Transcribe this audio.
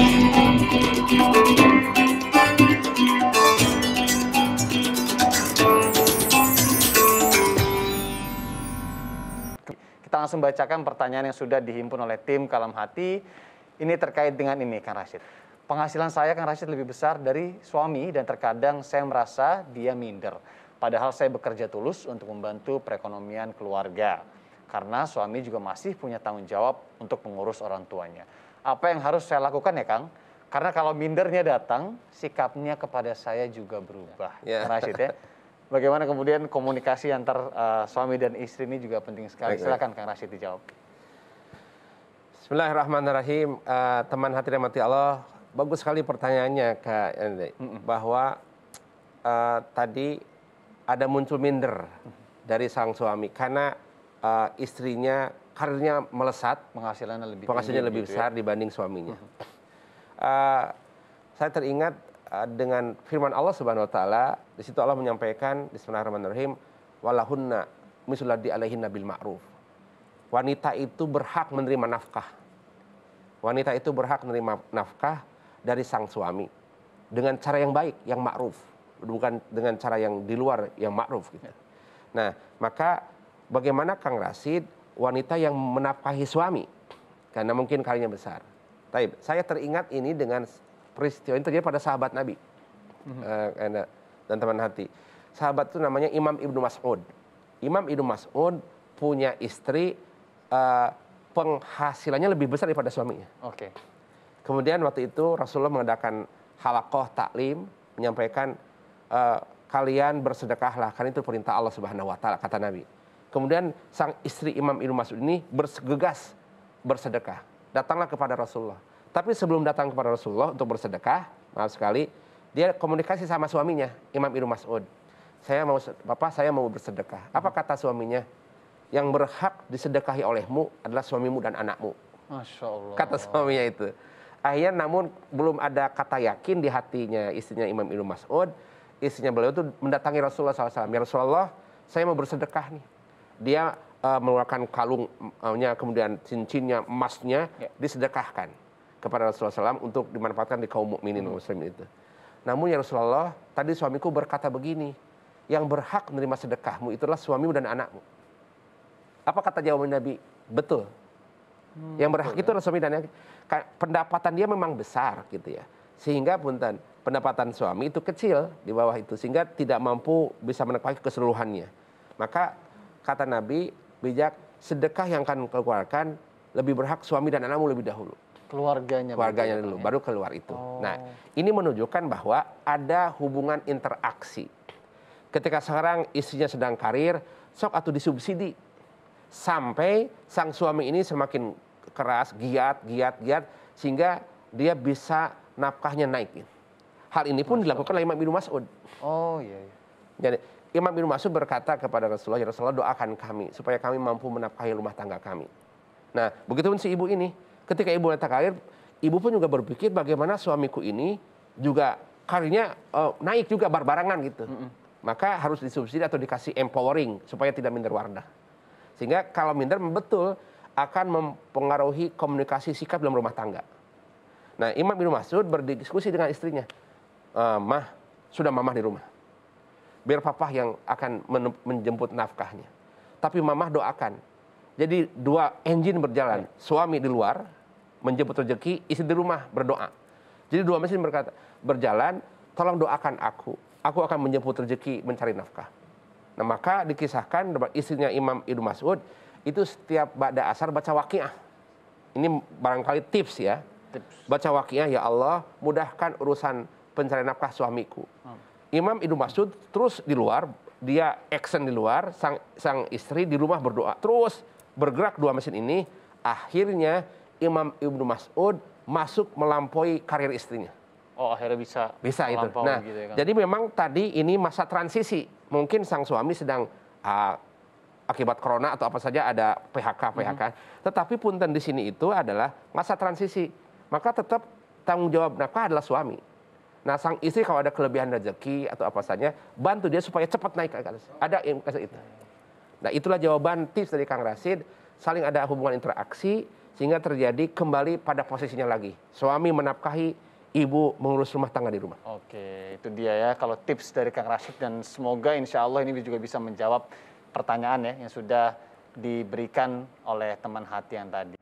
Kita langsung bacakan pertanyaan yang sudah dihimpun oleh tim Kalam Hati. Ini terkait dengan ini, Kang Rashid. Penghasilan saya, Kang Rashid, lebih besar dari suami dan terkadang saya merasa dia minder. Padahal saya bekerja tulus untuk membantu perekonomian keluarga. Karena suami juga masih punya tanggung jawab untuk mengurus orang tuanya apa yang harus saya lakukan ya Kang? Karena kalau mindernya datang, sikapnya kepada saya juga berubah. Yeah. Rashid ya. Bagaimana kemudian komunikasi antar uh, suami dan istri ini juga penting sekali. Baik, Silakan Kang Rashid dijawab. Bismillahirrahmanirrahim. Uh, teman hati dan mati Allah, bagus sekali pertanyaannya Kak Ende. Mm -mm. Bahwa uh, tadi ada muncul minder dari sang suami karena uh, istrinya karirnya melesat, penghasilannya lebih penghasilannya lebih gitu ya. besar ya? dibanding suaminya. uh, saya teringat uh, dengan firman Allah Subhanahu wa taala, di situ Allah menyampaikan di bismillahirrahmanirrahim, walahunna misuladi alaihinna bil ma'ruf. Wanita itu berhak menerima nafkah. Wanita itu berhak menerima nafkah dari sang suami dengan cara yang baik, yang ma'ruf, bukan dengan cara yang di luar yang ma'ruf gitu. Ya. Nah, maka bagaimana Kang Rasid wanita yang menafkahi suami karena mungkin kalinya besar. Tapi saya teringat ini dengan peristiwa ini terjadi pada sahabat Nabi mm-hmm. dan teman hati. Sahabat itu namanya Imam Ibnu Mas'ud. Imam Ibnu Mas'ud punya istri eh, penghasilannya lebih besar daripada suaminya. Oke. Okay. Kemudian waktu itu Rasulullah mengadakan halakoh taklim menyampaikan eh, kalian bersedekahlah karena itu perintah Allah Subhanahu wa taala kata Nabi. Kemudian sang istri Imam Ibnu Mas'ud ini bergegas bersedekah. Datanglah kepada Rasulullah. Tapi sebelum datang kepada Rasulullah untuk bersedekah, maaf sekali, dia komunikasi sama suaminya, Imam Ibnu Mas'ud. Saya mau Bapak, saya mau bersedekah. Apa hmm. kata suaminya? Yang berhak disedekahi olehmu adalah suamimu dan anakmu. Masya Allah. Kata suaminya itu. Akhirnya namun belum ada kata yakin di hatinya istrinya Imam Ibnu Mas'ud. Istrinya beliau itu mendatangi Rasulullah SAW. Ya Rasulullah, saya mau bersedekah nih dia uh, mengeluarkan kalungnya kemudian cincinnya emasnya yeah. disedekahkan kepada Rasulullah SAW untuk dimanfaatkan di kaum mukminin mm. muslim itu. Namun ya Rasulullah, tadi suamiku berkata begini, yang berhak menerima sedekahmu itulah suamimu dan anakmu. Apa kata jawaban Nabi? Betul. Hmm, yang berhak itu ya. adalah suami dan anak. Pendapatan dia memang besar gitu ya. Sehingga punten pendapatan suami itu kecil di bawah itu sehingga tidak mampu bisa menepati keseluruhannya. Maka kata Nabi bijak sedekah yang akan keluarkan lebih berhak suami dan anakmu lebih dahulu. Keluarganya. Keluarganya dulu, ya? baru keluar itu. Oh. Nah, ini menunjukkan bahwa ada hubungan interaksi. Ketika sekarang istrinya sedang karir, sok atau disubsidi. Sampai sang suami ini semakin keras, giat, giat, giat, sehingga dia bisa nafkahnya naikin. Hal ini pun Masa. dilakukan oleh Imam Ibnu Mas'ud. Oh iya. iya. Jadi Imam bin Mas'ud berkata kepada Rasulullah, ya Rasulullah doakan kami supaya kami mampu menafkahi rumah tangga kami. Nah, begitupun si ibu ini, ketika ibu akhir, ibu pun juga berpikir bagaimana suamiku ini juga karirnya uh, naik juga barbarangan gitu. Mm -hmm. Maka harus disubsidi atau dikasih empowering supaya tidak minder wardah. Sehingga kalau minder betul akan mempengaruhi komunikasi sikap dalam rumah tangga. Nah, Imam bin Mas'ud berdiskusi dengan istrinya. Uh, mah, sudah mamah di rumah biar papa yang akan menjemput nafkahnya. Tapi mamah doakan. Jadi dua engine berjalan, ya. suami di luar menjemput rezeki, istri di rumah berdoa. Jadi dua mesin berkata, berjalan, tolong doakan aku. Aku akan menjemput rezeki mencari nafkah. Nah maka dikisahkan istrinya Imam Ibnu Mas'ud itu setiap bada asar baca wakiah. Ini barangkali tips ya. Tips. Baca wakiah ya Allah mudahkan urusan pencarian nafkah suamiku. Hmm Imam Ibnu Mas'ud terus di luar, dia action di luar, sang, sang istri di rumah berdoa. Terus bergerak dua mesin ini, akhirnya Imam Ibnu Mas'ud masuk melampaui karir istrinya. Oh akhirnya bisa. Bisa itu. Nah, gitu ya kan? jadi memang tadi ini masa transisi. Mungkin sang suami sedang uh, akibat corona atau apa saja ada PHK PHK. Mm -hmm. Tetapi punten di sini itu adalah masa transisi. Maka tetap tanggung jawab nafkah adalah suami. Nah sang istri kalau ada kelebihan rezeki atau apa saja, bantu dia supaya cepat naik ke atas. Ada itu. Nah itulah jawaban tips dari Kang Rasid. Saling ada hubungan interaksi sehingga terjadi kembali pada posisinya lagi. Suami menafkahi, ibu mengurus rumah tangga di rumah. Oke, itu dia ya kalau tips dari Kang Rasid dan semoga insya Allah ini juga bisa menjawab pertanyaan ya yang sudah diberikan oleh teman hati yang tadi.